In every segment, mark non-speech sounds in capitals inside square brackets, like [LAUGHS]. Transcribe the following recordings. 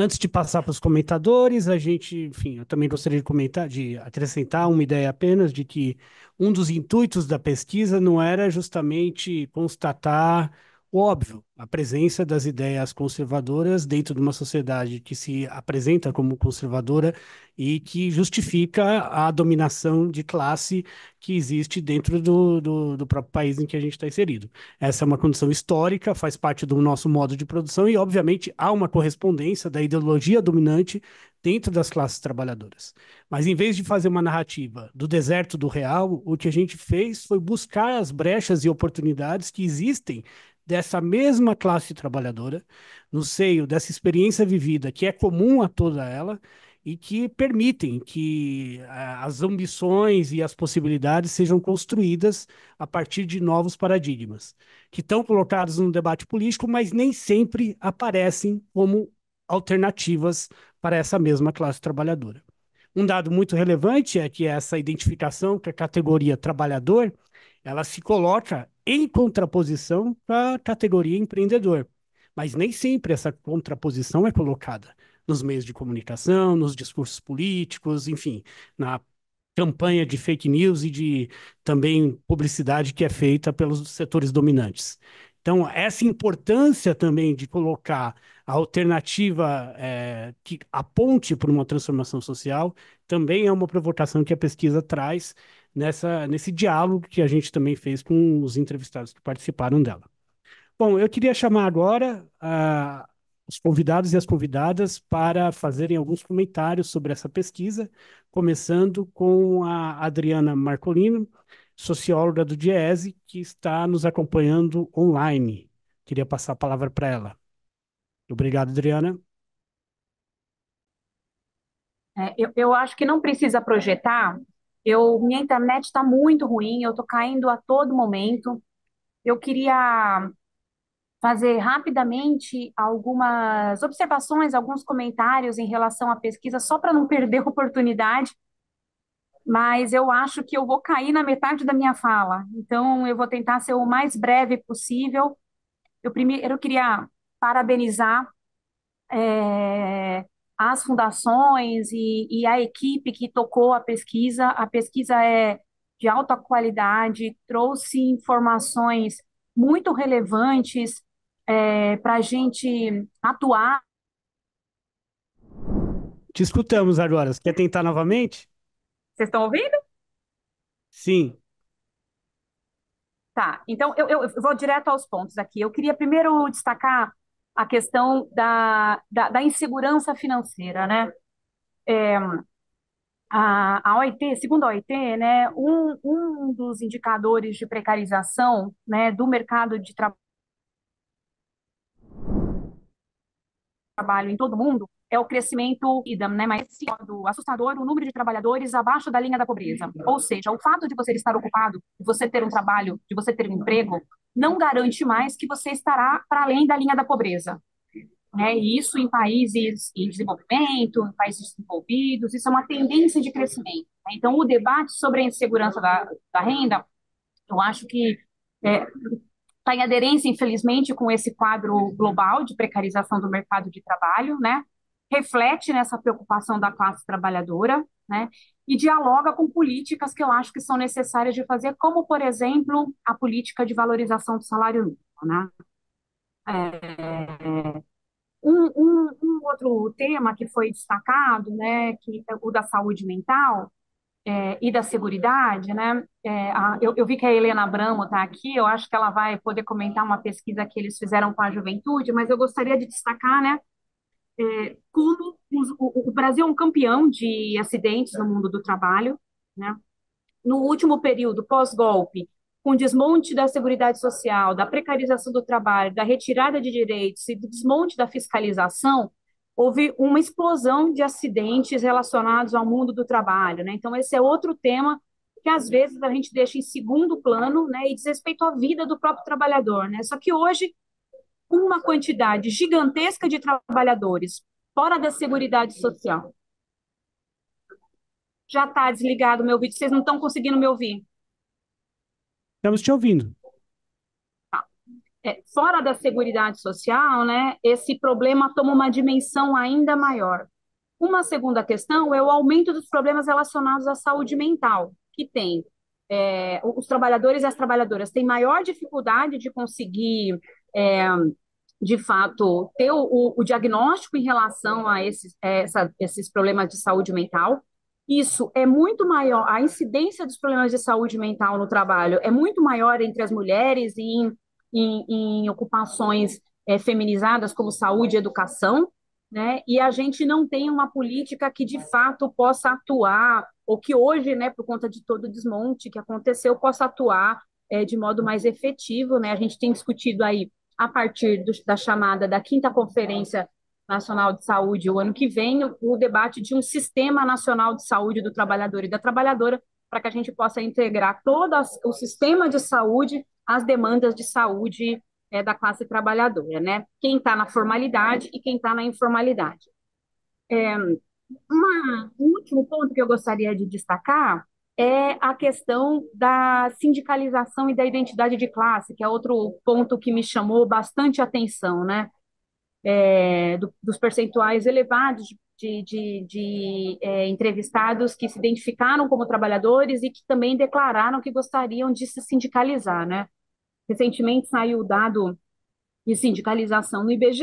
Antes de passar para os comentadores, a gente, enfim, eu também gostaria de comentar, de acrescentar uma ideia apenas de que um dos intuitos da pesquisa não era justamente constatar Óbvio, a presença das ideias conservadoras dentro de uma sociedade que se apresenta como conservadora e que justifica a dominação de classe que existe dentro do, do, do próprio país em que a gente está inserido. Essa é uma condição histórica, faz parte do nosso modo de produção e, obviamente, há uma correspondência da ideologia dominante dentro das classes trabalhadoras. Mas em vez de fazer uma narrativa do deserto do real, o que a gente fez foi buscar as brechas e oportunidades que existem dessa mesma classe trabalhadora, no seio dessa experiência vivida que é comum a toda ela e que permitem que eh, as ambições e as possibilidades sejam construídas a partir de novos paradigmas, que estão colocados no debate político, mas nem sempre aparecem como alternativas para essa mesma classe trabalhadora. Um dado muito relevante é que essa identificação com a categoria trabalhador ela se coloca em contraposição à categoria empreendedor. Mas nem sempre essa contraposição é colocada nos meios de comunicação, nos discursos políticos, enfim, na campanha de fake news e de também publicidade que é feita pelos setores dominantes. Então, essa importância também de colocar a alternativa é, que aponte para uma transformação social também é uma provocação que a pesquisa traz nessa, nesse diálogo que a gente também fez com os entrevistados que participaram dela. Bom, eu queria chamar agora uh, os convidados e as convidadas para fazerem alguns comentários sobre essa pesquisa, começando com a Adriana Marcolino, socióloga do Diese, que está nos acompanhando online. Queria passar a palavra para ela. Obrigado, Adriana. É, eu, eu acho que não precisa projetar, eu, minha internet está muito ruim, eu estou caindo a todo momento. Eu queria fazer rapidamente algumas observações, alguns comentários em relação à pesquisa, só para não perder a oportunidade, mas eu acho que eu vou cair na metade da minha fala, então eu vou tentar ser o mais breve possível. Eu primeiro eu queria parabenizar é, as fundações e, e a equipe que tocou a pesquisa. A pesquisa é de alta qualidade, trouxe informações muito relevantes é, para a gente atuar. Te escutamos agora. Você quer tentar novamente? Vocês estão ouvindo? Sim. Tá, então eu, eu vou direto aos pontos aqui. Eu queria primeiro destacar a questão da, da, da insegurança financeira, né? É, a, a OIT, segundo a OIT, né, um, um dos indicadores de precarização né, do mercado de trabalho em todo o mundo é o crescimento idam, né, mais assim, assustador, o número de trabalhadores abaixo da linha da pobreza. Ou seja, o fato de você estar ocupado, de você ter um trabalho, de você ter um emprego, não garante mais que você estará para além da linha da pobreza. Né? E isso em países em desenvolvimento, em países desenvolvidos, isso é uma tendência de crescimento. Né? Então, o debate sobre a insegurança da, da renda, eu acho que é, está em aderência, infelizmente, com esse quadro global de precarização do mercado de trabalho, né? reflete nessa preocupação da classe trabalhadora, né? E dialoga com políticas que eu acho que são necessárias de fazer, como, por exemplo, a política de valorização do salário mínimo, né? É, um, um, um, outro tema que foi destacado, né, que é o da saúde mental é, e da seguridade, né, é, a, eu, eu, vi que a Helena Abramo está aqui, eu acho que ela vai poder comentar uma pesquisa que eles fizeram com a juventude, mas eu gostaria de destacar, né, é, como os, o, o, Brasil é um campeão de acidentes no mundo do trabalho, né? No último período pós-golpe, com desmonte da segurança Social, da precarização do trabalho, da retirada de direitos e do desmonte da fiscalização, houve uma explosão de acidentes relacionados ao mundo do trabalho, né? Então esse é outro tema que às vezes a gente deixa em segundo plano, né, e desrespeito à vida do próprio trabalhador, né? Só que hoje uma quantidade gigantesca de trabalhadores fora da Seguridade Social. Já está desligado meu vídeo, vocês não estão conseguindo me ouvir. Estamos te ouvindo. Tá. É, fora da Seguridade Social, né, esse problema toma uma dimensão ainda maior. Uma segunda questão é o aumento dos problemas relacionados à saúde mental, que tem é, os trabalhadores e as trabalhadoras têm maior dificuldade de conseguir é, de fato, ter o, o, diagnóstico em relação a esses, é, essa, esses problemas de saúde mental. Isso é muito maior, a incidência dos problemas de saúde mental no trabalho é muito maior entre as mulheres e em, em, em ocupações é, feminizadas como saúde e educação, né? E a gente não tem uma política que de fato possa atuar, ou que hoje, né, por conta de todo o desmonte que aconteceu, possa atuar é, de modo mais efetivo, né? A gente tem discutido aí a partir do, da chamada da quinta conferência nacional de saúde o ano que vem, o debate de um sistema nacional de saúde do trabalhador e da trabalhadora, para que a gente possa integrar todo o sistema de saúde às demandas de saúde é, da classe trabalhadora, né? Quem está na formalidade e quem está na informalidade. É, uma, um último ponto que eu gostaria de destacar é a questão da sindicalização e da identidade de classe, que é outro ponto que me chamou bastante atenção, né? É, do, dos percentuais elevados de, de, de é, entrevistados que se identificaram como trabalhadores e que também declararam que gostariam de se sindicalizar, né? Recentemente saiu o dado de sindicalização no IBGE,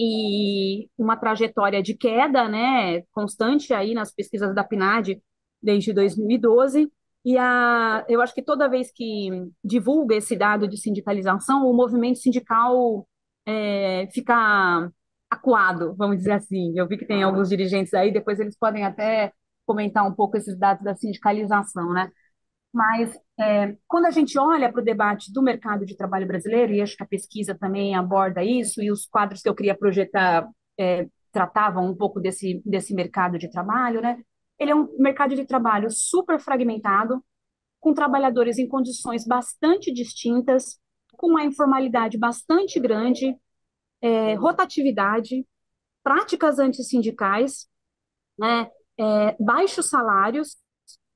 e uma trajetória de queda, né, constante aí nas pesquisas da PNAD desde 2012. E a, eu acho que toda vez que divulga esse dado de sindicalização, o movimento sindical é, fica acuado, vamos dizer assim. Eu vi que tem alguns dirigentes aí, depois eles podem até comentar um pouco esses dados da sindicalização, né? Mas é, quando a gente olha para o debate do mercado de trabalho brasileiro, e acho que a pesquisa também aborda isso, e os quadros que eu queria projetar é, tratavam um pouco desse, desse mercado de trabalho, né? Ele é um mercado de trabalho super fragmentado, com trabalhadores em condições bastante distintas, com uma informalidade bastante grande, é, rotatividade, práticas antissindicais, né, é, baixos salários,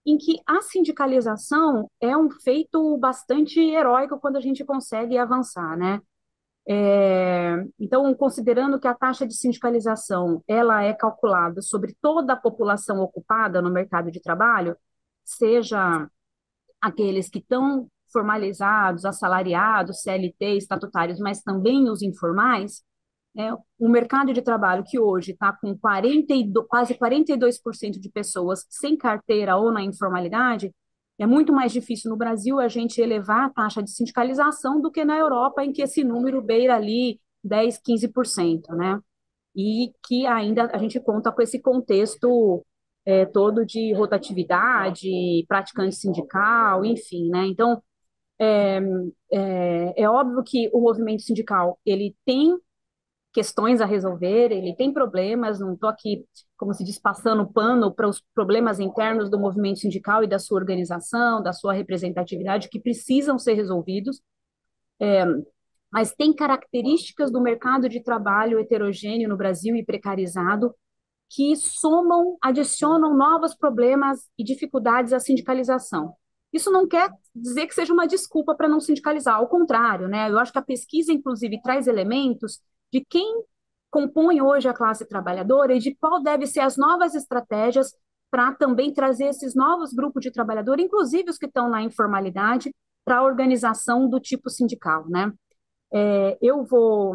em que a sindicalização é um feito bastante heróico quando a gente consegue avançar, né? É, então, considerando que a taxa de sindicalização ela é calculada sobre toda a população ocupada no mercado de trabalho, seja aqueles que estão formalizados, assalariados, CLT, estatutários, mas também os informais, né, o mercado de trabalho que hoje está com 42, quase 42% de pessoas sem carteira ou na informalidade, é muito mais difícil no Brasil a gente elevar a taxa de sindicalização do que na Europa, em que esse número beira ali 10, 15%, né? E que ainda a gente conta com esse contexto é, todo de rotatividade, praticante sindical, enfim, né? Então, é, é, é, óbvio que o movimento sindical ele tem questões a resolver, ele tem problemas, não estou aqui, como se diz, passando pano para os problemas internos do movimento sindical e da sua organização, da sua representatividade, que precisam ser resolvidos, é, mas tem características do mercado de trabalho heterogêneo no Brasil e precarizado que somam, adicionam novos problemas e dificuldades à sindicalização. Isso não quer dizer que seja uma desculpa para não sindicalizar, ao contrário, né? Eu acho que a pesquisa, inclusive, traz elementos de quem compõe hoje a classe trabalhadora e de qual deve ser as novas estratégias para também trazer esses novos grupos de trabalhador, inclusive os que estão na informalidade, para a organização do tipo sindical, né? É, eu vou,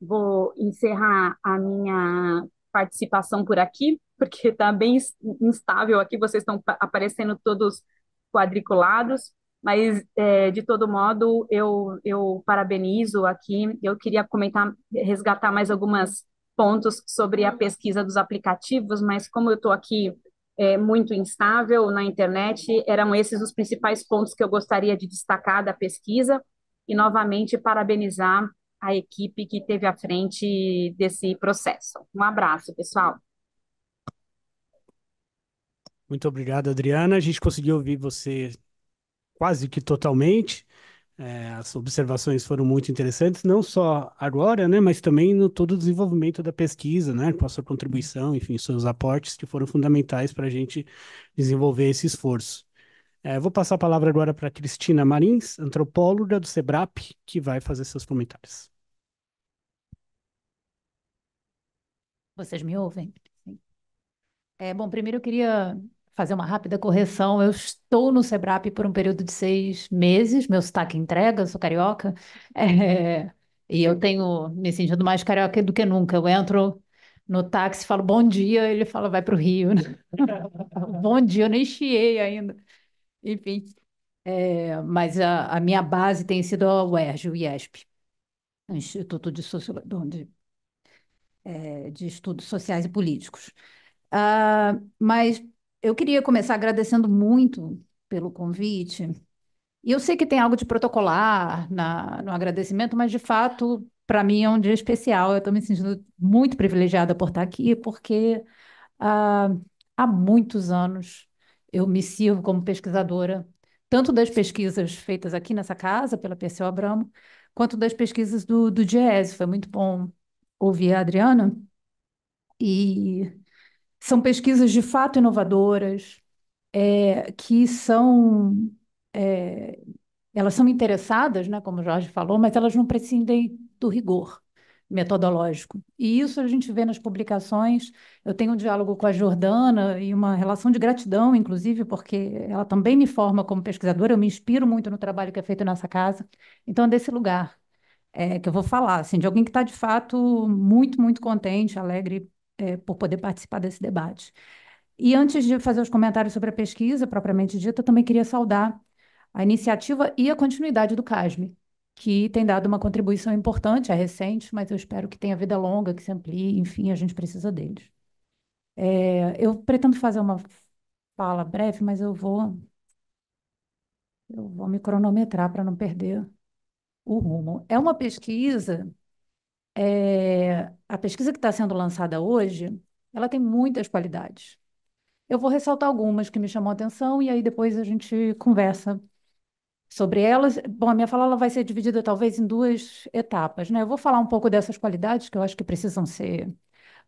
vou encerrar a minha participação por aqui, porque está bem instável aqui, vocês estão aparecendo todos quadriculados. Mas, é, de todo modo, eu, eu parabenizo aqui. Eu queria comentar, resgatar mais algumas pontos sobre a pesquisa dos aplicativos, mas como eu estou aqui é, muito instável na internet, eram esses os principais pontos que eu gostaria de destacar da pesquisa e novamente parabenizar a equipe que teve à frente desse processo. Um abraço, pessoal. Muito obrigado, Adriana. A gente conseguiu ouvir você quase que totalmente. É, as observações foram muito interessantes, não só agora, né, mas também no todo o desenvolvimento da pesquisa, né, com a sua contribuição, enfim, seus aportes que foram fundamentais para a gente desenvolver esse esforço. É, vou passar a palavra agora para Cristina Marins, antropóloga do SEBRAP, que vai fazer seus comentários. Vocês me ouvem? É, bom, primeiro eu queria fazer uma rápida correção. Eu estou no SEBRAP por um período de seis meses, meu sotaque entrega, eu sou carioca, é, e eu tenho me sentindo mais carioca do que nunca. Eu entro no táxi, falo bom dia, ele fala vai para o Rio. Né? [LAUGHS] bom dia, eu nem chiei ainda. Enfim, é, mas a, a, minha base tem sido a UERJ, o IESP, Instituto de, Socio... de, é, de Estudos Sociais e Políticos. Uh, mas eu queria começar agradecendo muito pelo convite. E eu sei que tem algo de protocolar na, no agradecimento, mas de fato, para mim é um dia especial. Eu estou me sentindo muito privilegiada por estar aqui, porque ah, há muitos anos eu me sirvo como pesquisadora, tanto das pesquisas feitas aqui nessa casa, pela PCO Abramo, quanto das pesquisas do, do GES. Foi muito bom ouvir a Adriana. E são pesquisas de fato inovadoras, é, que são. É, elas são interessadas, né, como o Jorge falou, mas elas não prescindem do rigor metodológico. E isso a gente vê nas publicações. Eu tenho um diálogo com a Jordana e uma relação de gratidão, inclusive, porque ela também me forma como pesquisadora, eu me inspiro muito no trabalho que é feito nessa casa. Então, é desse lugar é, que eu vou falar, assim, de alguém que está, de fato, muito, muito contente, alegre é, por poder participar desse debate. E antes de fazer os comentários sobre a pesquisa propriamente dita, eu também queria saudar a iniciativa e a continuidade do CASME, que tem dado uma contribuição importante, é recente, mas eu espero que tenha vida longa, que se amplie, enfim, a gente precisa deles. É, eu pretendo fazer uma fala breve, mas eu vou eu vou me cronometrar para não perder o rumo. É uma pesquisa é, a pesquisa que está sendo lançada hoje, ela tem muitas qualidades. Eu vou ressaltar algumas que me chamam a atenção e aí depois a gente conversa sobre elas. Bom, a minha fala ela vai ser dividida talvez em duas etapas, né? Eu vou falar um pouco dessas qualidades que eu acho que precisam ser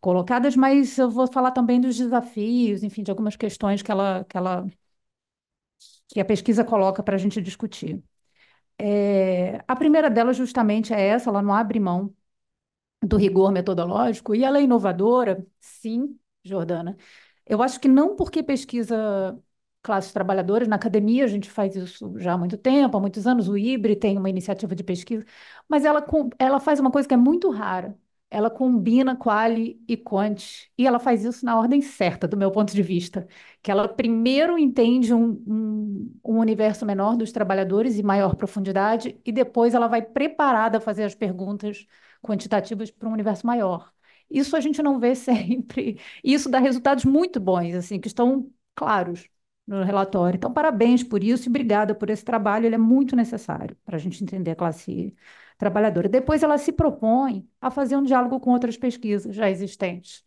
colocadas, mas eu vou falar também dos desafios, enfim, de algumas questões que ela que, ela, que a pesquisa coloca para a gente discutir. É, a primeira delas justamente é essa, ela não abre mão do rigor metodológico, e ela é inovadora, sim, Jordana. Eu acho que não porque pesquisa classes trabalhadoras, na academia a gente faz isso já há muito tempo, há muitos anos, o IBRE tem uma iniciativa de pesquisa, mas ela, ela faz uma coisa que é muito rara, ela combina quali e quant, e ela faz isso na ordem certa, do meu ponto de vista, que ela primeiro entende um, um, um, universo menor dos trabalhadores e maior profundidade, e depois ela vai preparada a fazer as perguntas quantitativas para um universo maior. Isso a gente não vê [LAUGHS] sempre. isso dá resultados muito bons, assim, que estão claros no relatório. Então, parabéns por isso e obrigada por esse trabalho, ele é muito necessário para a gente entender a classe trabalhadora. Depois, ela se propõe a fazer um diálogo com outras pesquisas já existentes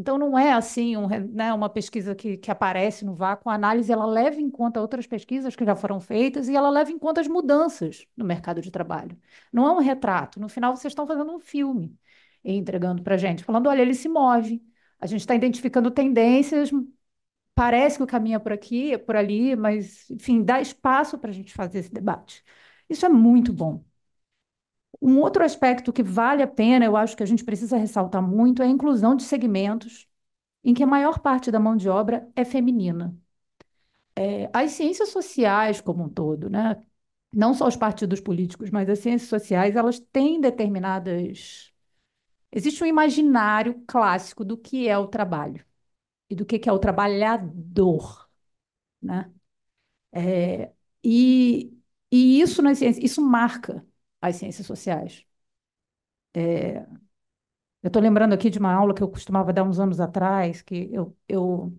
então, não é assim um, né, uma pesquisa que, que aparece no vácuo. A análise ela leva em conta outras pesquisas que já foram feitas e ela leva em conta as mudanças no mercado de trabalho. Não é um retrato. No final, vocês estão fazendo um filme e entregando para a gente, falando: olha, ele se move. A gente está identificando tendências. Parece que o caminho é por aqui, é por ali, mas, enfim, dá espaço para a gente fazer esse debate. Isso é muito bom. Um outro aspecto que vale a pena, eu acho que a gente precisa ressaltar muito, é a inclusão de segmentos em que a maior parte da mão de obra é feminina. É, as ciências sociais como um todo, né? não só os partidos políticos, mas as ciências sociais, elas têm determinadas. Existe um imaginário clássico do que é o trabalho e do que é o trabalhador. Né? É, e, e isso nas ciências, isso marca as ciências sociais. É, eu estou lembrando aqui de uma aula que eu costumava dar uns anos atrás, que eu, eu,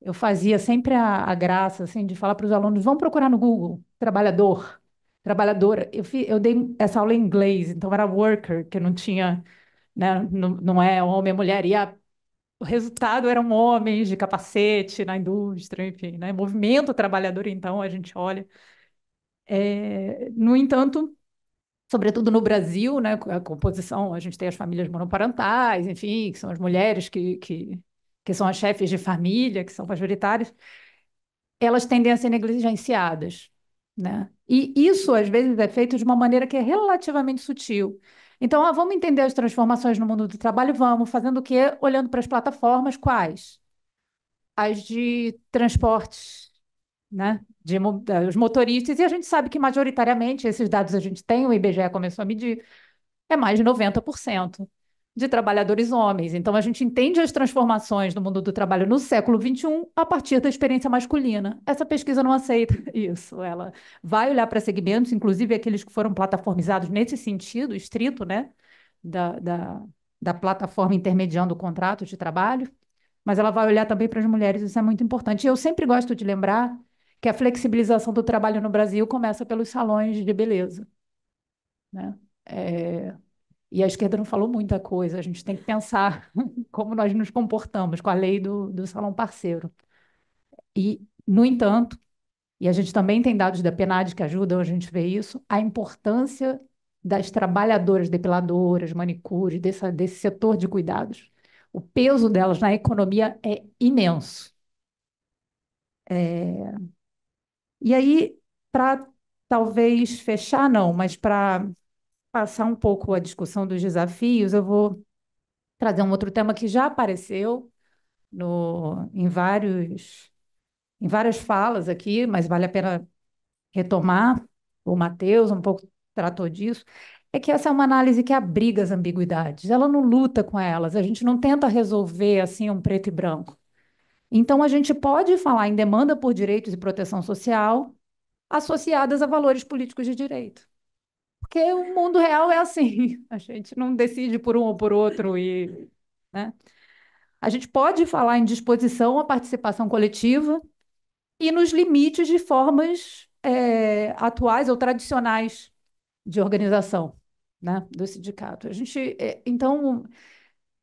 eu fazia sempre a, a graça assim, de falar para os alunos: vão procurar no Google, trabalhador, trabalhadora. Eu, fi, eu dei essa aula em inglês, então era worker, que não tinha, né, não, não é homem, é mulher, e a, o resultado eram homens de capacete na indústria, enfim, né? movimento trabalhador, então, a gente olha. É, no entanto, sobretudo no Brasil, né, a composição, a gente tem as famílias monoparentais, enfim, que são as mulheres que, que, que são as chefes de família, que são majoritárias, elas tendem a ser negligenciadas. Né? E isso, às vezes, é feito de uma maneira que é relativamente sutil. Então, ah, vamos entender as transformações no mundo do trabalho? Vamos. Fazendo o quê? Olhando para as plataformas, quais? As de transportes, né? de, dos eh, motoristas, e a gente sabe que majoritariamente, esses dados a gente tem, o IBGE começou a medir, é mais de 90% de trabalhadores homens. Então, a gente entende as transformações do mundo do trabalho no século XXI a partir da experiência masculina. Essa pesquisa não aceita [LAUGHS] isso. Ela vai olhar para segmentos, inclusive aqueles que foram plataformizados nesse sentido estrito, né? Da, da, da plataforma intermediando o contrato de trabalho, mas ela vai olhar também para as mulheres, isso é muito importante. Eu sempre gosto de lembrar que a flexibilização do trabalho no Brasil começa pelos salões de beleza. Né? É... E a esquerda não falou muita coisa, a gente tem que pensar [LAUGHS] como nós nos comportamos com a lei do, do salão parceiro. E, no entanto, e a gente também tem dados da PNAD que ajudam a gente ver isso, a importância das trabalhadoras depiladoras, manicures, desse setor de cuidados. O peso delas na economia é imenso. É, e aí, para talvez fechar, não, mas para passar um pouco a discussão dos desafios, eu vou trazer um outro tema que já apareceu no, em, vários, em várias falas aqui, mas vale a pena retomar. O Matheus um pouco tratou disso. É que essa é uma análise que abriga as ambiguidades, ela não luta com elas, a gente não tenta resolver assim um preto e branco. Então, a gente pode falar em demanda por direitos e proteção social associadas a valores políticos de direito. Porque o mundo real é assim, [LAUGHS] a gente não decide por um ou por outro e, né? A gente pode falar em disposição à participação coletiva e nos limites de formas é, atuais ou tradicionais de organização, né, do sindicato. A gente, é, então,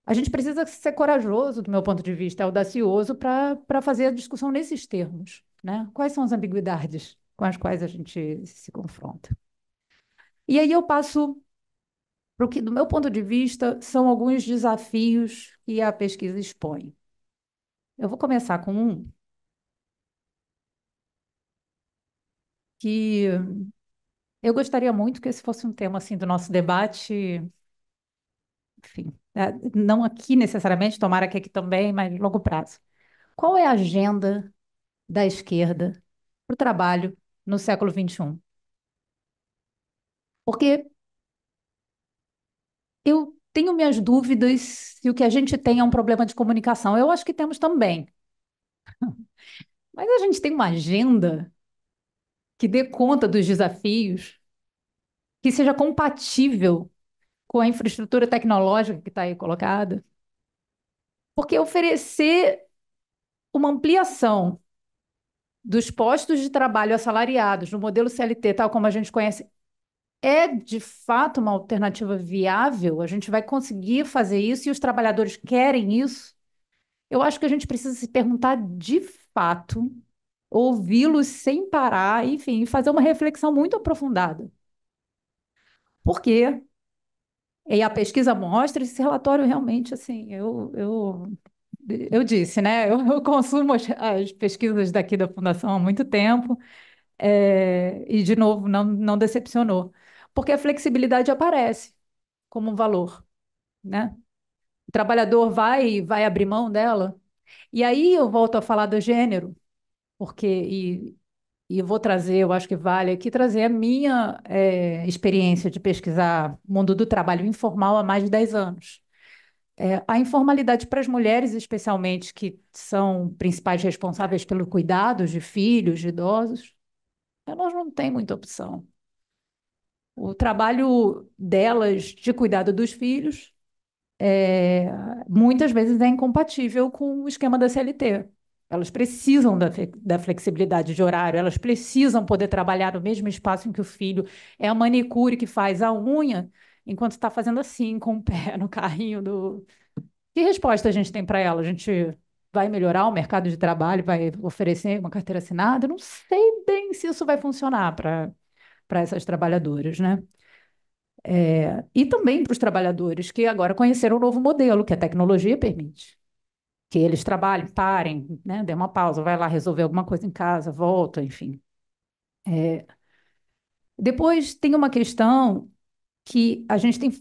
a gente precisa ser corajoso, do meu ponto de vista, audacioso, para fazer a discussão nesses termos. Né? Quais são as ambiguidades com as quais a gente se confronta? E aí eu passo para o que, do meu ponto de vista, são alguns desafios que a pesquisa expõe. Eu vou começar com um que eu gostaria muito que esse fosse um tema assim do nosso debate, enfim, é, não aqui necessariamente, tomara que aqui também, mas longo prazo. Qual é a agenda da esquerda para o trabalho no século XXI? Porque eu tenho minhas dúvidas se o que a gente tem é um problema de comunicação. Eu acho que temos também. Mas a gente tem uma agenda que dê conta dos desafios, que seja compatível com a infraestrutura tecnológica que está aí colocada. Porque oferecer uma ampliação dos postos de trabalho assalariados no modelo CLT, tal como a gente conhece, é de fato uma alternativa viável? A gente vai conseguir fazer isso e os trabalhadores querem isso? Eu acho que a gente precisa se perguntar de fato, ouvi-los sem parar, enfim, fazer uma reflexão muito aprofundada. Por quê? E a pesquisa mostra esse relatório realmente, assim, eu, eu, eu disse, né? Eu, eu consumo as, as, pesquisas daqui da Fundação há muito tempo é, e, de novo, não, não decepcionou. Porque a flexibilidade aparece como um valor, né? O trabalhador vai, vai abrir mão dela. E aí eu volto a falar do gênero, porque e, e vou trazer, eu acho que vale aqui trazer a minha é, experiência de pesquisar o mundo do trabalho informal há mais de 10 anos. É, a informalidade para as mulheres, especialmente, que são principais responsáveis pelo cuidado de filhos, de idosos, elas não têm muita opção. O trabalho delas de cuidado dos filhos é, muitas vezes é incompatível com o esquema da CLT. Elas precisam da, da, flexibilidade de horário, elas precisam poder trabalhar no mesmo espaço em que o filho é a manicure que faz a unha enquanto está fazendo assim, com o pé no carrinho do. Que resposta a gente tem para ela? A gente vai melhorar o mercado de trabalho, vai oferecer uma carteira assinada? Não sei bem se isso vai funcionar para essas trabalhadoras, né? É... e também para os trabalhadores que agora conheceram o novo modelo que a tecnologia permite que eles trabalhem, parem, né? Dê uma pausa, vai lá resolver alguma coisa em casa, volta, enfim. É... Depois tem uma questão que a gente tem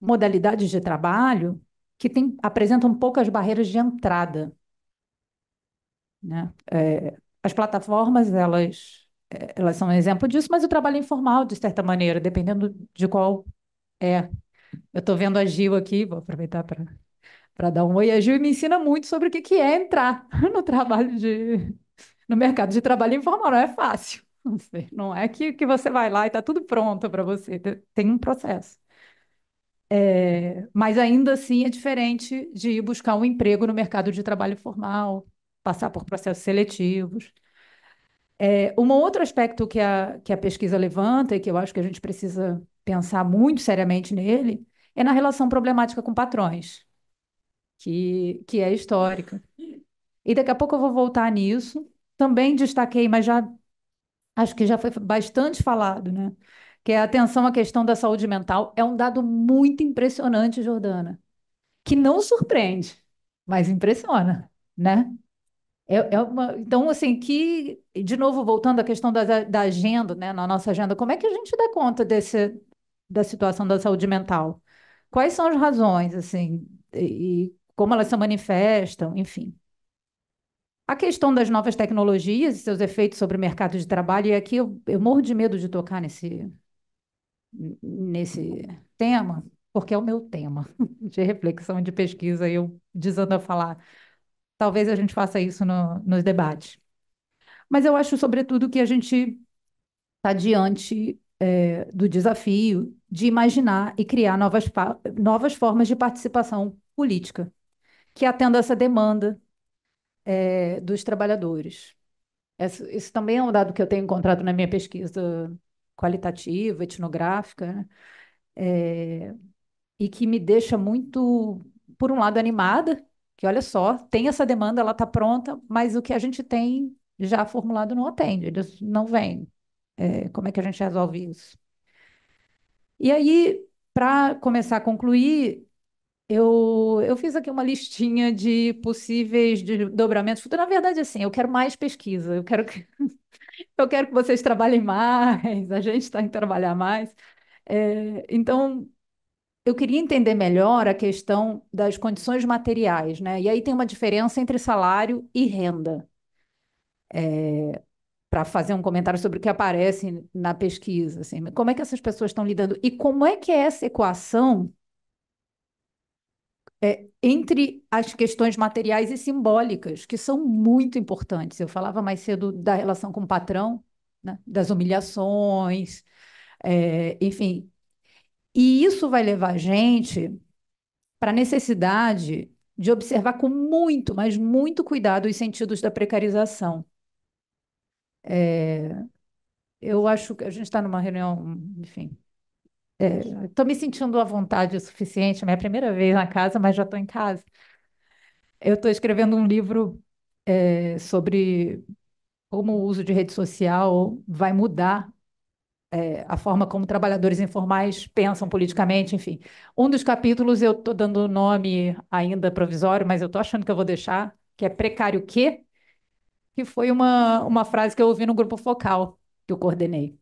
modalidades de trabalho que tem, apresentam poucas barreiras de entrada. Né? É, as plataformas, elas, é, elas são um exemplo disso, mas o trabalho informal, de certa maneira, dependendo de qual é. Eu estou vendo a Gil aqui, vou aproveitar para para dar um oi a Gil e me ensina muito sobre o que, que é entrar [LAUGHS] no trabalho de no mercado de trabalho informal, não é fácil. [LAUGHS] Não é que, que você vai lá e está tudo pronto para você, tem um processo. É, mas ainda assim é diferente de ir buscar um emprego no mercado de trabalho formal, passar por processos seletivos. É, um outro aspecto que a, que a pesquisa levanta e que eu acho que a gente precisa pensar muito seriamente nele é na relação problemática com patrões que, que é histórica. E daqui a pouco eu vou voltar nisso. Também destaquei, mas já acho que já foi bastante falado, né? Que é a atenção à questão da saúde mental. É um dado muito impressionante, Jordana, que não surpreende, mas impressiona, né? É, é uma... Então, assim, que, de novo, voltando à questão da, da agenda, né, na nossa agenda, como é que a gente dá conta desse, da situação da saúde mental? Quais são as razões, assim, e como elas se manifestam, enfim. A questão das novas tecnologias e seus efeitos sobre o mercado de trabalho, e aqui eu, eu morro de medo de tocar nesse, nesse tema, porque é o meu tema [LAUGHS] de reflexão, de pesquisa, eu desando a falar. Talvez a gente faça isso no, nos debates. Mas eu acho, sobretudo, que a gente está diante é, do desafio de imaginar e criar novas, novas formas de participação política que atenda essa demanda é, dos trabalhadores. Esse, também é um dado que eu tenho encontrado na minha pesquisa qualitativa, etnográfica, né? é, e que me deixa muito, por um lado, animada, que olha só, tem essa demanda, ela está pronta, mas o que a gente tem já formulado não atende, eles não vêm. É, como é que a gente resolve isso? E aí, para começar a concluir, eu, eu fiz aqui uma listinha de possíveis dobramentos, futuros. Na verdade, assim, eu quero mais pesquisa, eu quero que, [LAUGHS] eu quero que vocês trabalhem mais, a gente está em trabalhar mais. É, então, eu queria entender melhor a questão das condições materiais, né? E aí tem uma diferença entre salário e renda. É, para fazer um comentário sobre o que aparece na pesquisa, assim, como é que essas pessoas estão lidando e como é que é essa equação é, entre as questões materiais e simbólicas, que são muito importantes. Eu falava mais cedo da relação com o patrão, né? das humilhações, é, enfim. E isso vai levar a gente para a necessidade de observar com muito, mas muito cuidado os sentidos da precarização. É, eu acho que a gente está numa reunião, enfim, é, estou me sentindo à vontade o suficiente, é minha primeira vez na casa, mas já estou em casa. Eu estou escrevendo um livro é, sobre como o uso de rede social vai mudar é, a forma como trabalhadores informais pensam politicamente, enfim. Um dos capítulos eu estou dando nome ainda provisório, mas eu estou achando que eu vou deixar, que é Precário Quê? Que foi uma, uma frase que eu ouvi no grupo focal que eu coordenei.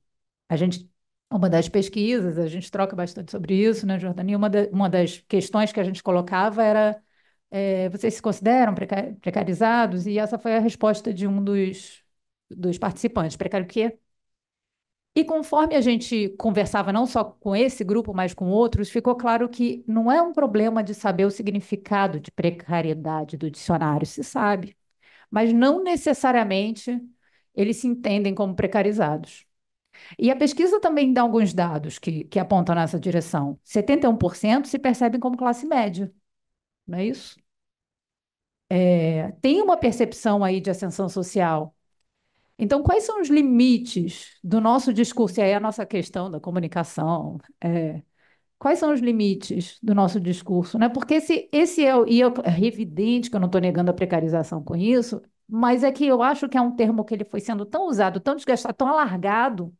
A gente uma das pesquisas, a gente troca bastante sobre isso, né, Jordania? Uma, da, uma das questões que a gente colocava era: é, vocês se consideram precarizados? E essa foi a resposta de um dos, dos participantes: precário o quê? E conforme a gente conversava não só com esse grupo, mas com outros, ficou claro que não é um problema de saber o significado de precariedade do dicionário, se sabe, mas não necessariamente eles se entendem como precarizados. E a pesquisa também dá alguns dados que, que apontam nessa direção. 71% se percebem como classe média, não é isso? É, tem uma percepção aí de ascensão social. Então, quais são os limites do nosso discurso? E aí a nossa questão da comunicação. É, quais são os limites do nosso discurso? Né? Porque esse, esse é, e é evidente que eu não estou negando a precarização com isso, mas é que eu acho que é um termo que ele foi sendo tão usado, tão desgastado, tão alargado,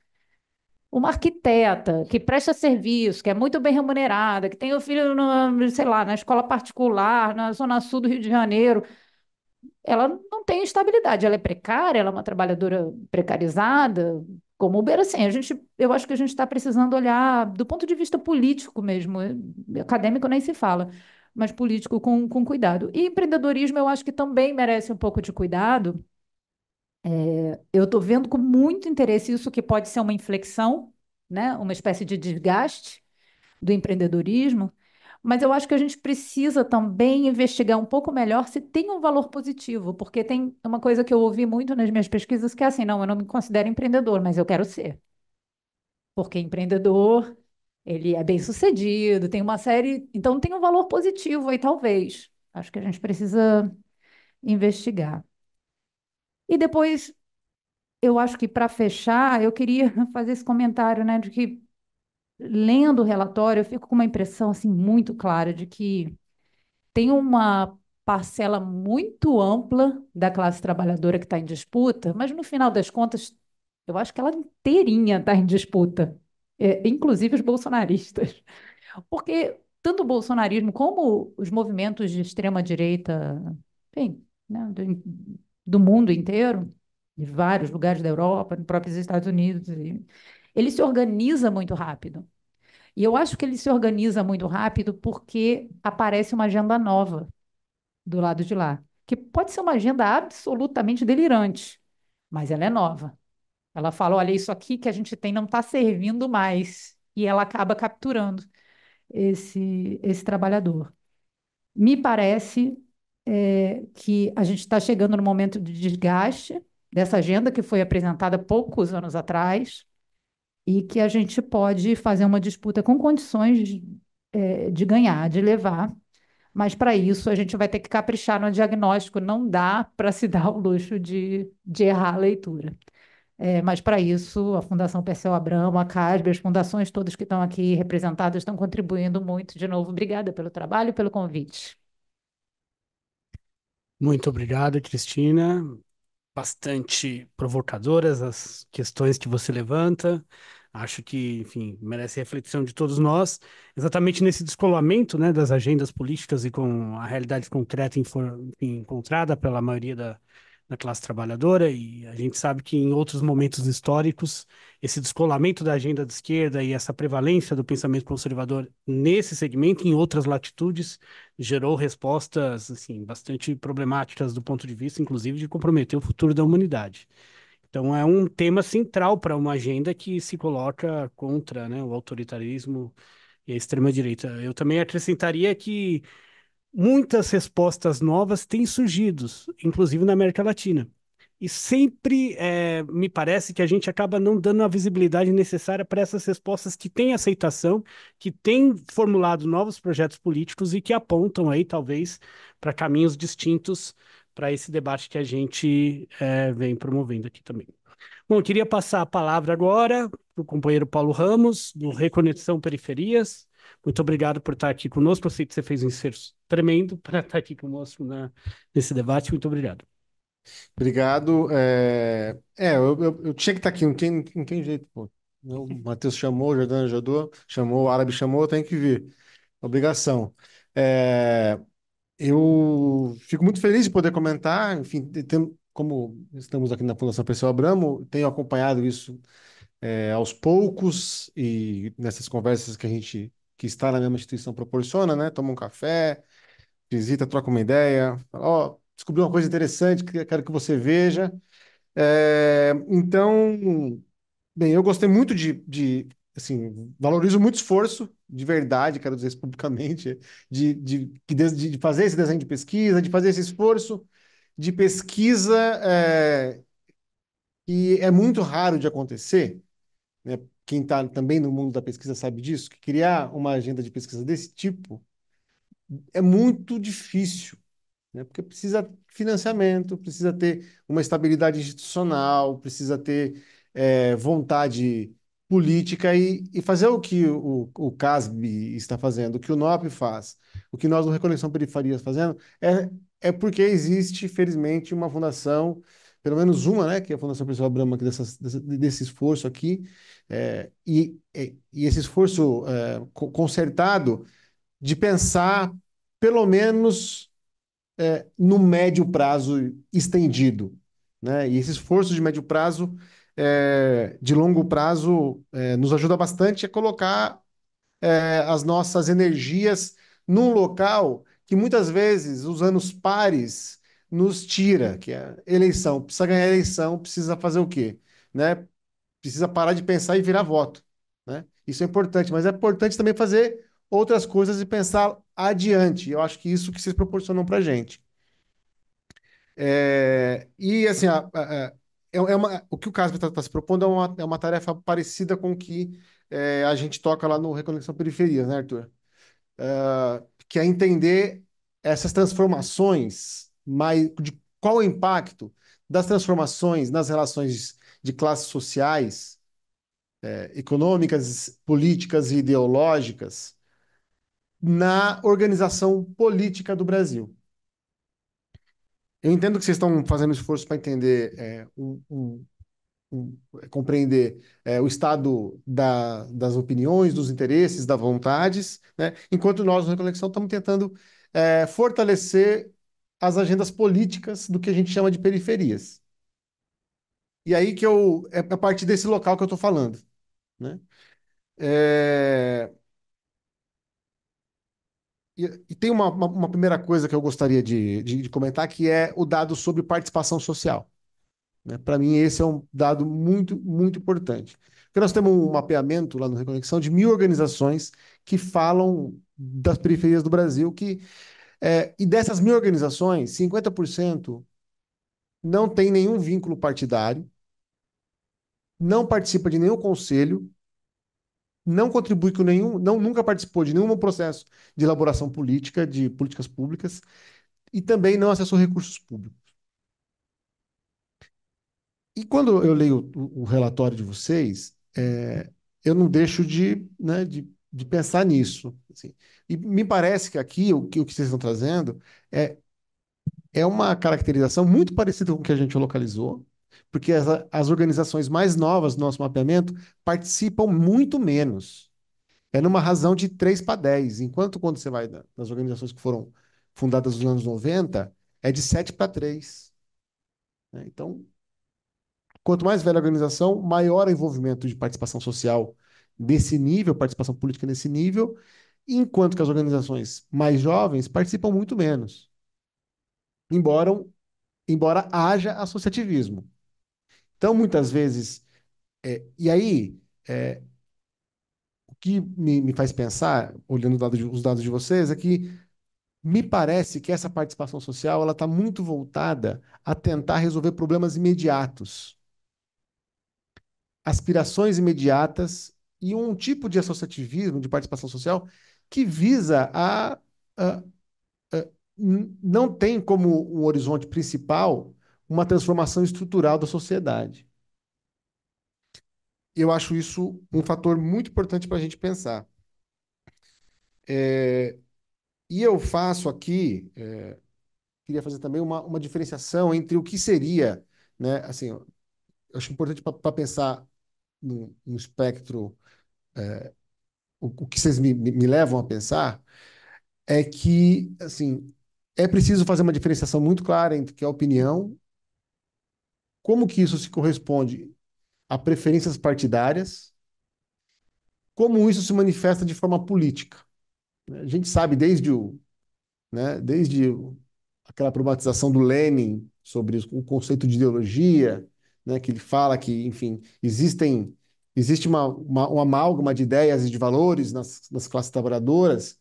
uma arquiteta que presta serviço, que é muito bem remunerada, que tem o filho, no, sei lá, na escola particular, na zona sul do Rio de Janeiro, ela não tem estabilidade, ela é precária, ela é uma trabalhadora precarizada, como Uber, assim, a gente, eu acho que a gente está precisando olhar do ponto de vista político mesmo, eh, acadêmico nem se fala, mas político com, com cuidado. E empreendedorismo eu acho que também merece um pouco de cuidado, é, eu estou vendo com muito interesse isso que pode ser uma inflexão, né? uma espécie de desgaste do empreendedorismo, mas eu acho que a gente precisa também investigar um pouco melhor se tem um valor positivo, porque tem uma coisa que eu ouvi muito nas minhas pesquisas que é assim, não, eu não me considero empreendedor, mas eu quero ser. Porque empreendedor, ele é bem-sucedido, tem uma série, então tem um valor positivo aí talvez. Acho que a gente precisa investigar. E depois, eu acho que para fechar, eu queria [LAUGHS] fazer esse comentário, né, de que lendo o relatório, eu fico com uma impressão assim muito clara de que tem uma parcela muito ampla da classe trabalhadora que está em disputa, mas no final das contas, eu acho que ela inteirinha está em disputa, é, inclusive os bolsonaristas, porque tanto o bolsonarismo como os movimentos de extrema direita, bem né, do mundo inteiro, de vários lugares da Europa, nos próprios Estados Unidos. Ele se organiza muito rápido. E eu acho que ele se organiza muito rápido porque aparece uma agenda nova do lado de lá, que pode ser uma agenda absolutamente delirante, mas ela é nova. Ela fala: olha, isso aqui que a gente tem não está servindo mais. E ela acaba capturando esse, esse trabalhador. Me parece é, que a gente está chegando no momento de desgaste dessa agenda que foi apresentada poucos anos atrás e que a gente pode fazer uma disputa com condições de, é, de ganhar, de levar. Mas para isso a gente vai ter que caprichar no diagnóstico, não dá para se dar o luxo de, de errar a leitura. É, mas para isso, a Fundação Perseu Abramo, a CASB, as fundações todas que estão aqui representadas estão contribuindo muito. De novo, obrigada pelo trabalho e pelo convite. Muito obrigado, Cristina. Bastante provocadoras as questões que você levanta. Acho que, enfim, merece reflexão de todos nós, exatamente nesse descolamento né, das agendas políticas e com a realidade concreta enfim, encontrada pela maioria da, na classe trabalhadora, e a gente sabe que em outros momentos históricos, esse descolamento da agenda de esquerda e essa prevalência do pensamento conservador nesse segmento, em outras latitudes, gerou respostas assim, bastante problemáticas do ponto de vista, inclusive, de comprometer o futuro da humanidade. Então é um tema central para uma agenda que se coloca contra né, o autoritarismo e a extrema-direita. Eu também acrescentaria que muitas respostas novas têm surgido, inclusive na América Latina. E sempre é, me parece que a gente acaba não dando a visibilidade necessária para essas respostas que têm aceitação, que têm formulado novos projetos políticos e que apontam aí, talvez, para caminhos distintos para esse debate que a gente é, vem promovendo aqui também. Bom, queria passar a palavra agora para o companheiro Paulo Ramos, do Reconexão Periferias. Muito obrigado por estar aqui conosco. Eu sei que você fez um inserto tremendo para estar aqui conosco na, nesse debate. Muito obrigado. Obrigado. É, é eu, eu, eu, tinha que estar aqui, não tem, não tem jeito. Pô. O Matheus chamou, o Jordana ajudou, chamou, o árabe chamou, tem que vir. Obrigação. É, eu fico muito feliz de poder comentar. Enfim, tem, como estamos aqui na Fundação Perseu Abramo, tenho acompanhado isso é, aos poucos e nessas conversas que a gente que está na mesma instituição proporciona, né? Toma um café, visita, troca uma ideia, ó, oh, descobri uma coisa interessante que quero que você veja. É, então, bem, eu gostei muito de, de, assim, valorizo muito esforço, de verdade, quero dizer isso publicamente, de, de, de, de fazer esse desenho de pesquisa, de fazer esse esforço de pesquisa é, que é muito raro de acontecer, né? quem está também no mundo da pesquisa sabe disso, que criar uma agenda de pesquisa desse tipo é muito difícil, né? porque precisa financiamento, precisa ter uma estabilidade institucional, precisa ter é, vontade política e, e, fazer o que o, o CASB está fazendo, o que o NOP faz, o que nós do Reconexão Periferia fazendo, é, é porque existe, felizmente, uma fundação pelo menos uma, né, que é a Fundação Pessoal Brahma, que dessa, desse esforço aqui, é, e, e, esse esforço é, consertado de pensar, pelo menos, é, no médio prazo estendido. Né? E esse esforço de médio prazo, é, de longo prazo, é, nos ajuda bastante a colocar é, as nossas energias num local que muitas vezes os anos pares nos tira, que é eleição. Precisa ganhar eleição, precisa fazer o quê? Né? Precisa parar de pensar e virar voto. Né? Isso é importante, mas é importante também fazer outras coisas e pensar adiante. Eu acho que isso que vocês proporcionam para a gente. É, e assim, a, a, a, é, é uma, o que o Casper está tá se propondo é uma, é uma tarefa parecida com o que é, a gente toca lá no Reconexão Periferias, né, Arthur? Uh, que é entender essas transformações mais, de qual o impacto das transformações nas relações de classes sociais, é, econômicas, políticas e ideológicas na organização política do Brasil. Eu entendo que vocês estão fazendo esforço para entender, é, um, um, um, é, compreender é, o estado da, das opiniões, dos interesses, das vontades, né? enquanto nós, na Conexão, estamos tentando fortalecer as agendas políticas do que a gente chama de periferias. E aí que eu. É a é partir desse local que eu estou falando. Né? É... E, e, tem uma, uma, uma, primeira coisa que eu gostaria de, de, de, comentar, que é o dado sobre participação social. Né? Para mim, esse é um dado muito, muito importante. Porque nós temos um mapeamento lá no Reconexão de mil organizações que falam das periferias do Brasil, que é, e dessas mil organizações, 50% não tem nenhum vínculo partidário, não participa de nenhum conselho, não contribui com nenhum, não nunca participou de nenhum processo de elaboração política, de políticas públicas, e também não acessou recursos públicos. E quando eu leio o, o relatório de vocês, é, eu não deixo de, né, de de pensar nisso. Assim. E me parece que aqui o que, o que vocês estão trazendo é, é uma caracterização muito parecida com o que a gente localizou, porque as, as organizações mais novas do nosso mapeamento participam muito menos. É numa razão de 3 para 10, enquanto quando você vai nas organizações que foram fundadas nos anos 90, é de 7 para 3. Né? Então, quanto mais velha a organização, maior o envolvimento de participação social desse nível, participação política nesse nível, enquanto que as organizações mais jovens participam muito menos. Embora, embora haja associativismo. Então, muitas vezes. É, e aí, é, o que me, me, faz pensar, olhando os dados, de, os dados de vocês, é que me parece que essa participação social ela está muito voltada a tentar resolver problemas imediatos, aspirações imediatas e um tipo de associativismo, de participação social, que visa a, a, não tem como um horizonte principal uma transformação estrutural da sociedade. Eu acho isso um fator muito importante para a gente pensar. É, e eu faço aqui, é, queria fazer também uma, uma diferenciação entre o que seria, né, assim, acho importante para pensar num, espectro. Eh, o, o, que vocês me, me levam a pensar é que, assim, é preciso fazer uma diferenciação muito clara entre o que é opinião, como que isso se corresponde a preferências partidárias, como isso se manifesta de forma política. A gente sabe desde o, né, desde aquela problematização do Lenin sobre o conceito de ideologia, né, que ele fala que, enfim, existem existe uma, uma, um amálgama de ideias e de valores nas, nas classes trabalhadoras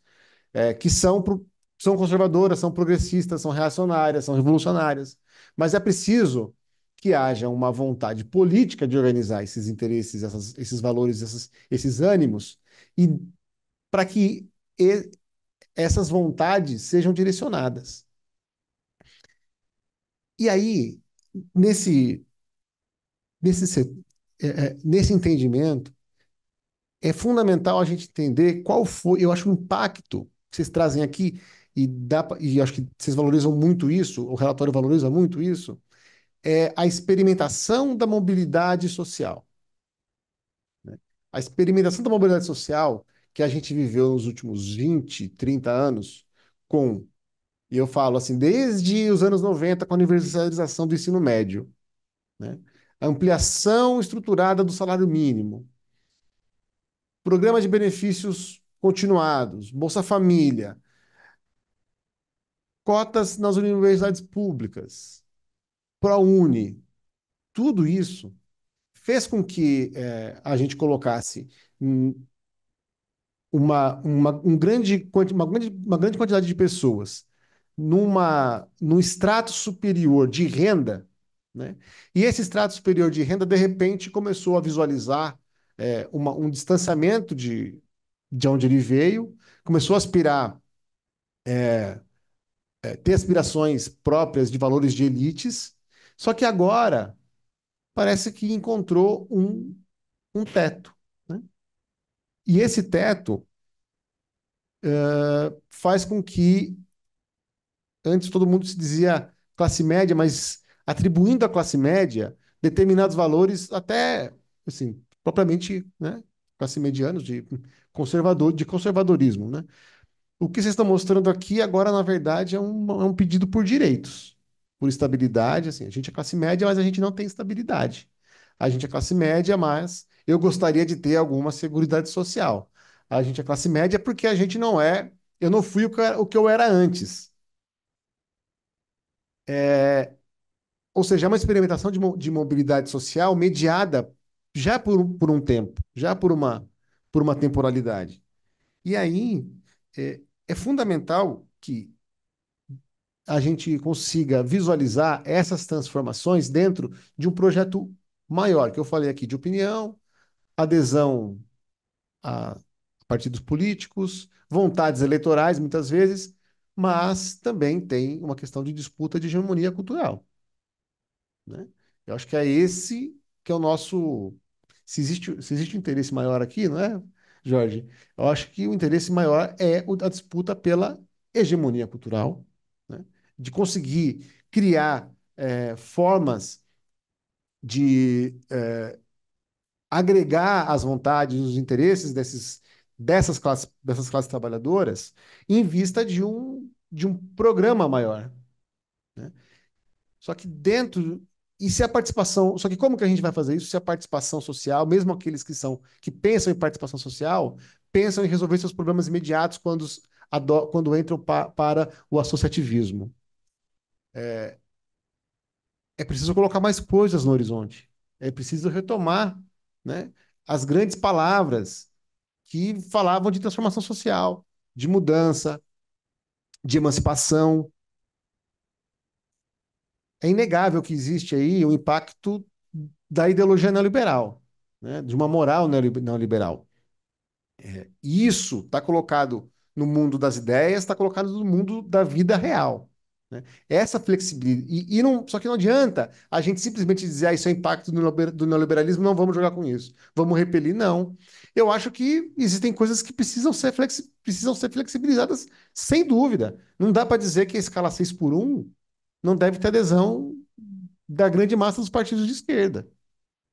é, que são, pro, são conservadoras, são progressistas, são reacionárias, são revolucionárias. Mas é preciso que haja uma vontade política de organizar esses interesses, essas, esses valores, essas, esses ânimos, e para que e, essas vontades sejam direcionadas. E aí, nesse Nesse, é, é, nesse entendimento, é fundamental a gente entender qual foi, eu acho, o impacto que vocês trazem aqui, e, dá, e acho que vocês valorizam muito isso, o relatório valoriza muito isso, é a experimentação da mobilidade social. Né? A experimentação da mobilidade social que a gente viveu nos últimos 20, 30 anos, com, e eu falo assim, desde os anos 90, com a universalização do ensino médio, né? a ampliação estruturada do salário mínimo, programa de benefícios continuados, Bolsa Família, cotas nas universidades públicas, ProUni, tudo isso fez com que é, a gente colocasse uma, uma, um grande, uma, grande, uma grande quantidade de pessoas numa, num extrato superior de renda né? E esse extrato superior de renda, de repente, começou a visualizar é, uma, um distanciamento de, de onde ele veio, começou a aspirar, é, é, ter aspirações próprias de valores de elites, só que agora parece que encontrou um, um teto. Né? E esse teto é, faz com que antes todo mundo se dizia classe média, mas atribuindo à classe média determinados valores até, assim, propriamente, né, classe medianos de conservador, de conservadorismo, né? O que vocês estão mostrando aqui agora, na verdade, é um, é um pedido por direitos, por estabilidade, assim, a gente é classe média, mas a gente não tem estabilidade. A gente é classe média, mas eu gostaria de ter alguma seguridade social. A gente é classe média porque a gente não é, eu não fui o que eu era, o que eu era antes. É, ou seja, é uma experimentação de, de mobilidade social mediada já por, por um tempo, já por uma, por uma temporalidade. E aí é, é fundamental que a gente consiga visualizar essas transformações dentro de um projeto maior, que eu falei aqui de opinião, adesão a partidos políticos, vontades eleitorais, muitas vezes, mas também tem uma questão de disputa de hegemonia cultural. Né? Eu acho que é esse que é o nosso. Se existe, se existe um interesse maior aqui, não é, Jorge? Eu acho que o interesse maior é a disputa pela hegemonia cultural, né? de conseguir criar é, formas de é, agregar as vontades, os interesses desses, dessas, classes, dessas classes trabalhadoras em vista de um, de um programa maior. Né? Só que dentro e se a participação, só que como que a gente vai fazer isso se a participação social, mesmo aqueles que são que pensam em participação social, pensam em resolver seus problemas imediatos quando, quando entram pa, para o associativismo? É, é preciso colocar mais coisas no horizonte. É preciso retomar, né, as grandes palavras que falavam de transformação social, de mudança, de emancipação, é inegável que existe aí o impacto da ideologia neoliberal, né? de uma moral neoliberal. É, isso está colocado no mundo das ideias, está colocado no mundo da vida real. Né? Essa flexibilidade. E, e, não, só que não adianta a gente simplesmente dizer ah, isso é impacto do neoliberalismo, não vamos jogar com isso, vamos repelir. Não. Eu acho que existem coisas que precisam ser, flexi precisam ser flexibilizadas, sem dúvida. Não dá para dizer que a escala 6 por 1 não deve ter adesão da grande massa dos partidos de esquerda.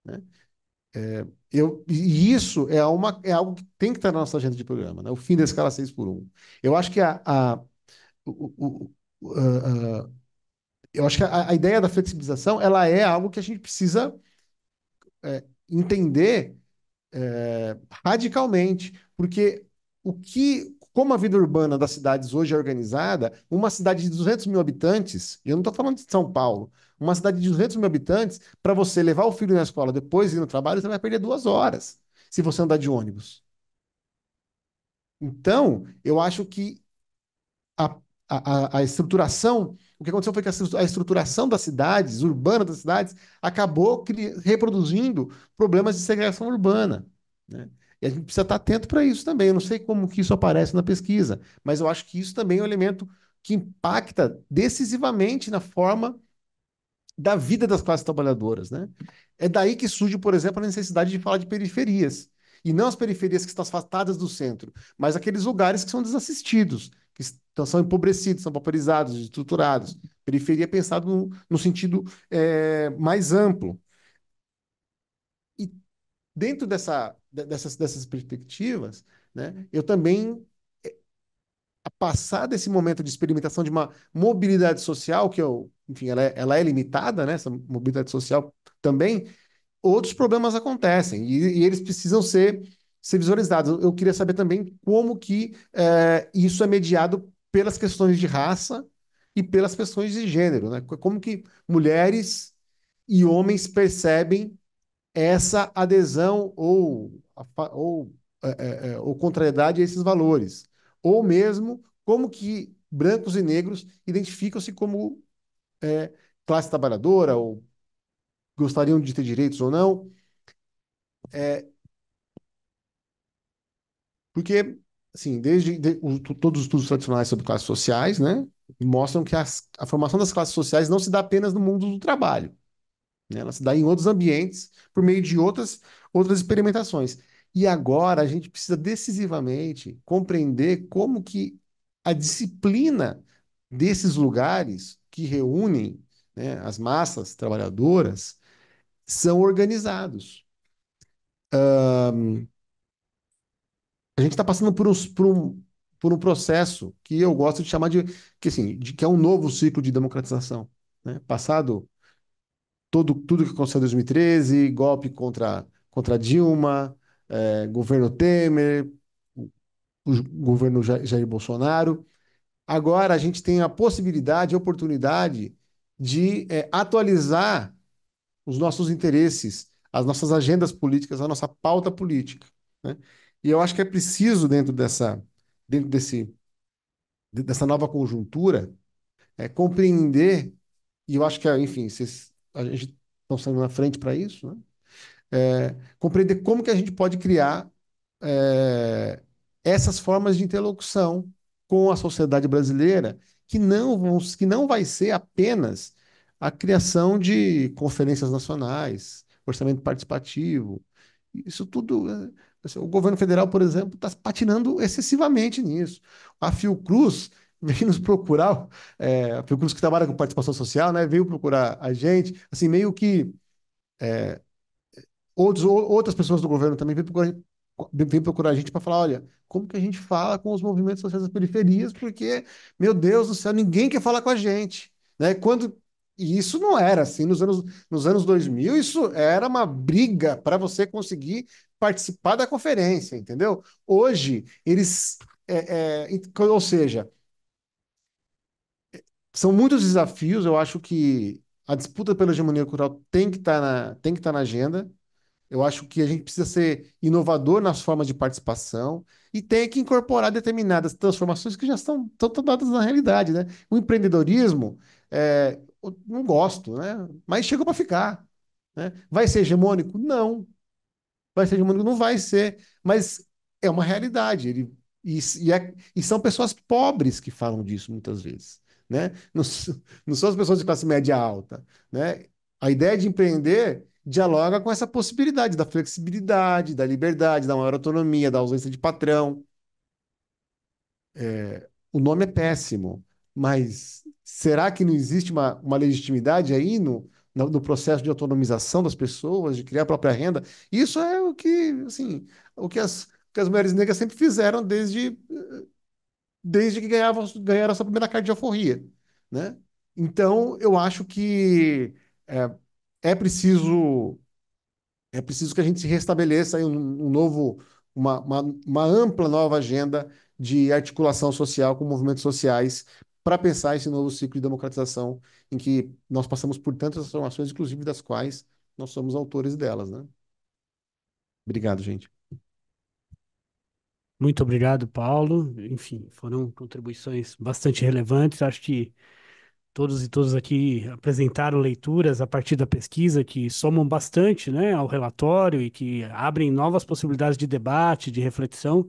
Né? É, eu, e isso é, uma, é algo que tem que estar na nossa agenda de programa, né? o fim da escala 6 por 1. Eu acho que a, a o, o, eu acho que a, a, ideia da flexibilização ela é algo que a gente precisa é, entender é, radicalmente, porque o que como a vida urbana das cidades hoje é organizada, uma cidade de 200 mil habitantes, e eu não estou falando de São Paulo, uma cidade de 200 mil habitantes, para você levar o filho na escola depois ir no trabalho, você vai perder duas horas se você andar de ônibus. Então, eu acho que a, a, a estruturação, o que aconteceu foi que a estruturação das cidades, urbanas das cidades, acabou reproduzindo problemas de segregação urbana. Né? E a gente precisa estar atento para isso também. Eu não sei como que isso aparece na pesquisa, mas eu acho que isso também é um elemento que impacta decisivamente na forma da vida das classes trabalhadoras. Né? É daí que surge, por exemplo, a necessidade de falar de periferias. E não as periferias que estão afastadas do centro, mas aqueles lugares que são desassistidos, que estão, são empobrecidos, são vaporizados, estruturados. Periferia é pensado no, no sentido é, mais amplo. E dentro dessa dessas, dessas perspectivas, né, eu também eh, a passar desse momento de experimentação de uma mobilidade social, que eu, enfim, ela é, ela é limitada, né, essa mobilidade social também, outros problemas acontecem e, e eles precisam ser, ser visualizados. Eu queria saber também como que é, isso é mediado pelas questões de raça e pelas questões de gênero, né? Como que mulheres e homens percebem essa adesão ou, ou, é, é, é, ou contrariedade a esses valores. Ou mesmo como que brancos e negros identificam-se como é, classe trabalhadora ou gostariam de ter direitos ou não. É, porque, assim, desde de, o, todos os estudos tradicionais sobre classes sociais, né, mostram que as, a formação das classes sociais não se dá apenas no mundo do trabalho. Né? Ela se dá em outros ambientes por meio de outras, outras experimentações. E agora a gente precisa decisivamente compreender como que a disciplina desses lugares que reúnem né, as massas trabalhadoras são organizados. Um, a gente está passando por, uns, por, um, por um processo que eu gosto de chamar de que, assim, de que é um novo ciclo de democratização. Né? Passado todo, tudo que aconteceu em 2013, golpe contra, contra Dilma, é, governo Temer, o, o governo Jair Bolsonaro. Agora a gente tem a possibilidade, a oportunidade de é, atualizar os nossos interesses, as nossas agendas políticas, a nossa pauta política. Né? E eu acho que é preciso, dentro dessa, dentro desse, dessa nova conjuntura, é, compreender, e eu acho que, enfim, vocês a gente estão tá saindo na frente para isso, né? É, compreender como que a gente pode criar é, essas formas de interlocução com a sociedade brasileira que não vão, que não vai ser apenas a criação de conferências nacionais, orçamento participativo, isso tudo. É, assim, o governo federal, por exemplo, está patinando excessivamente nisso. A Fiocruz veio nos procurar, é, Fiocruz que trabalha com participação social, né, veio procurar a gente, assim, meio que é, outros, outras pessoas do governo também veio procurar, vêm procurar a gente para falar, olha, como que a gente fala com os movimentos sociais das periferias, porque, meu Deus do céu, ninguém quer falar com a gente, né, quando... E isso não era assim, nos anos, nos anos 2000, isso era uma briga para você conseguir participar da conferência, entendeu? Hoje, eles. É, é, ou seja, são muitos desafios, eu acho que a disputa pela hegemonia cultural tem que estar tá na, tem que estar tá na agenda. Eu acho que a gente precisa ser inovador nas formas de participação e tem que incorporar determinadas transformações que já estão, estão dadas na realidade, né? O empreendedorismo, é, não gosto, né? Mas chegou para ficar. Né? Vai ser hegemônico? Não. Vai ser hegemônico? Não vai ser. Mas é uma realidade. Ele, e, e, é, e são pessoas pobres que falam disso muitas vezes né? Não, não são as pessoas de classe média alta, né? A ideia de empreender dialoga com essa possibilidade da flexibilidade, da liberdade, da maior autonomia, da ausência de patrão. É, o nome é péssimo, mas será que não existe uma, uma legitimidade aí no, no, no, processo de autonomização das pessoas, de criar a própria renda? Isso é o que, assim, o que as, que as mulheres negras sempre fizeram desde eh, desde que ganhavam, ganharam essa primeira carta de alforria, né? Então, eu acho que é, é preciso é preciso que a gente se restabeleça um, um, novo, uma, uma, uma, ampla nova agenda de articulação social com movimentos sociais para pensar esse novo ciclo de democratização em que nós passamos por tantas transformações, inclusive das quais nós somos autores delas, né? Obrigado, gente. Muito obrigado, Paulo. Enfim, foram contribuições bastante relevantes. Acho que todos e todas aqui apresentaram leituras a partir da pesquisa que somam bastante, né, ao relatório e que abrem novas possibilidades de debate, de reflexão